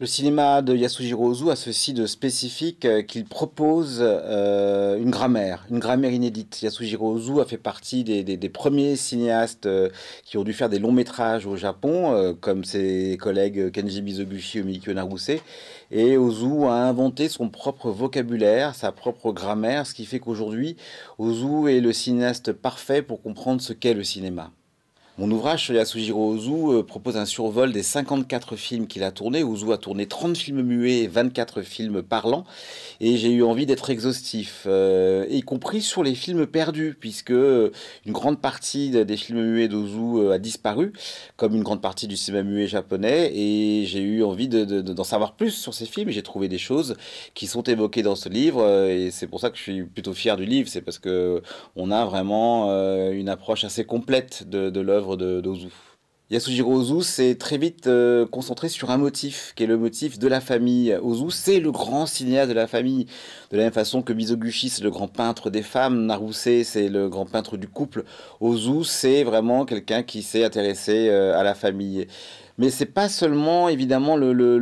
Le cinéma de Yasujiro Ozu a ceci de spécifique euh, qu'il propose euh, une grammaire, une grammaire inédite. Yasujiro Ozu a fait partie des, premiers cinéastes euh, qui ont dû faire des longs métrages au Japon, comme ses collègues Kenji Mizoguchi ou Mikio Naruse. Et Ozu a inventé son propre vocabulaire, sa propre grammaire, ce qui fait qu'aujourd'hui, Ozu est le cinéaste parfait pour comprendre ce qu'est le cinéma. Mon ouvrage sur Yasujiro Ozu euh, propose un survol des 54 films qu'il a tournés. Ozu a tourné 30 films muets et 24 films parlants. Et j'ai eu envie d'être exhaustif, euh, y compris sur les films perdus, puisque euh, une grande partie des films muets d'Ozu a disparu, comme une grande partie du cinéma muet japonais. Et j'ai eu envie d'en savoir plus sur ces films. J'ai trouvé des choses qui sont évoquées dans ce livre. Et c'est pour ça que je suis plutôt fier du livre. C'est parce qu'on a vraiment une approche assez complète de, de l'œuvre de d'Ozu Yasujiro Ozu s'est très vite euh, concentré sur un motif, qui est le motif de la famille. Ozu, c'est le grand cinéaste de la famille. De la même façon que Mizoguchi, c'est le grand peintre des femmes, Naruse, c'est le grand peintre du couple. Ozu, c'est vraiment quelqu'un qui s'est intéressé euh, à la famille. Mais c'est pas seulement, évidemment, le, le,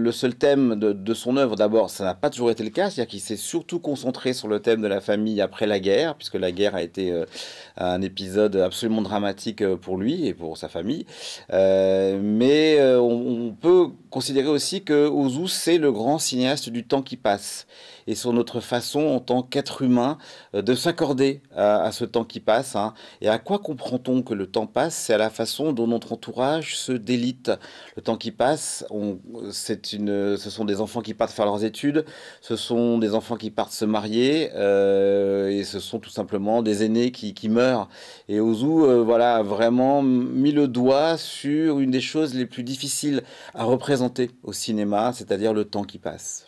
le, seul thème de, de son œuvre. D'abord, ça n'a pas toujours été le cas. C'est-à-dire qu'il s'est surtout concentré sur le thème de la famille après la guerre, puisque la guerre a été euh, un épisode absolument dramatique euh, pour lui et pour sa famille. Euh, mais on, peut considérer aussi que Ozu, c'est le grand cinéaste du temps qui passe et sur notre façon en tant qu'être humain de s'accorder à, ce temps qui passe. Hein. Et à quoi comprend-on que le temps passe C'est à la façon dont notre entourage se délivre le temps qui passe. On, une, ce sont des enfants qui partent faire leurs études, ce sont des enfants qui partent se marier, euh, et ce sont tout simplement des aînés qui, meurent. Et Ozu, euh, voilà, vraiment mis le doigt sur une des choses les plus difficiles à représenter au cinéma, c'est-à-dire le temps qui passe.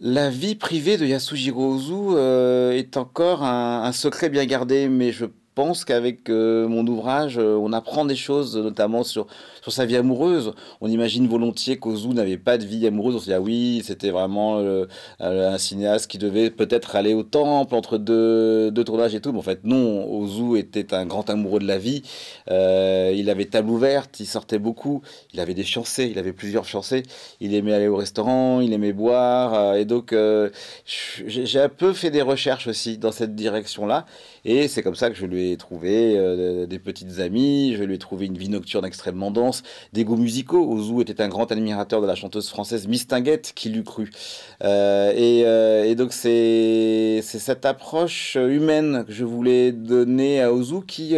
La vie privée de Yasujiro Ozu euh, est encore un, un secret bien gardé, mais je pense qu'avec euh, mon ouvrage, euh, on apprend des choses, notamment sur, sur sa vie amoureuse. On imagine volontiers qu'Ozu n'avait pas de vie amoureuse. On se dit, ah oui, c'était vraiment euh, un cinéaste qui devait peut-être aller au temple entre deux, deux tournages et tout. Mais en fait, non, Ozu était un grand amoureux de la vie. il avait table ouverte, il sortait beaucoup, il avait des fiancés, il avait plusieurs fiancés. Il aimait aller au restaurant, il aimait boire. et donc, j'ai un peu fait des recherches aussi dans cette direction-là. Et c'est comme ça que je lui ai trouver trouvé euh, des petites amies, je lui ai trouvé une vie nocturne extrêmement dense, des goûts musicaux. Ozu était un grand admirateur de la chanteuse française Miss qui l'eût cru. Euh, et, euh, et, donc c'est cette approche humaine que je voulais donner à Ozu qui,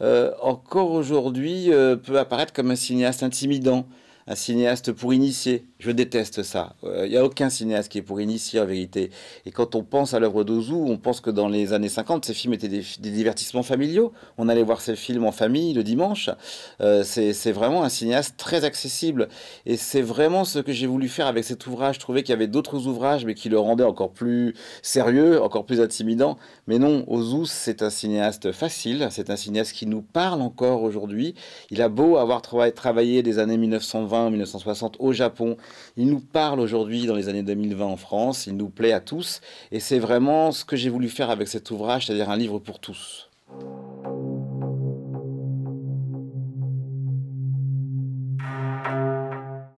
encore aujourd'hui, peut apparaître comme un cinéaste intimidant un cinéaste pour initier. Je déteste ça. Il euh, y n'y a aucun cinéaste qui est pour initier en vérité. Et quand on pense à l'œuvre d'Ozu, on pense que dans les années 50, ces films étaient des, divertissements familiaux. On allait voir ces films en famille le dimanche. Euh, c'est vraiment un cinéaste très accessible. Et c'est vraiment ce que j'ai voulu faire avec cet ouvrage. Trouver qu'il y avait d'autres ouvrages, mais qui le rendaient encore plus sérieux, encore plus intimidant. Mais non, Ozu, c'est un cinéaste facile. C'est un cinéaste qui nous parle encore aujourd'hui. Il a beau avoir travaillé des années 1920 en 1960 au Japon. Il nous parle aujourd'hui dans les années 2020 en France, il nous plaît à tous, et c'est vraiment ce que j'ai voulu faire avec cet ouvrage, c'est-à-dire un livre pour tous.